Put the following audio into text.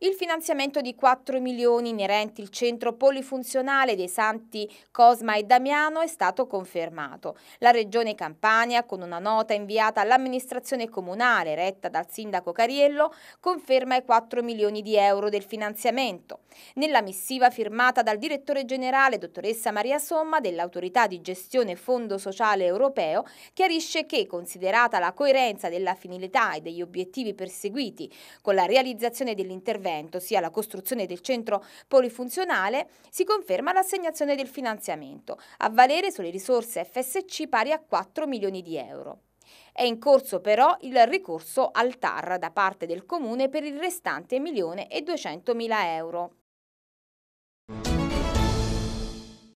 Il finanziamento di 4 milioni inerenti al centro polifunzionale dei Santi Cosma e Damiano è stato confermato. La Regione Campania, con una nota inviata all'amministrazione comunale retta dal sindaco Cariello, conferma i 4 milioni di euro del finanziamento. Nella missiva firmata dal direttore generale, dottoressa Maria Somma, dell'autorità di gestione Fondo Sociale Europeo, chiarisce che, considerata la coerenza della finalità e degli obiettivi perseguiti con la realizzazione dell'intervento, intervento, sia la costruzione del centro polifunzionale, si conferma l'assegnazione del finanziamento, a valere sulle risorse FSC pari a 4 milioni di euro. È in corso però il ricorso al TAR da parte del Comune per il restante milione e 200 mila euro.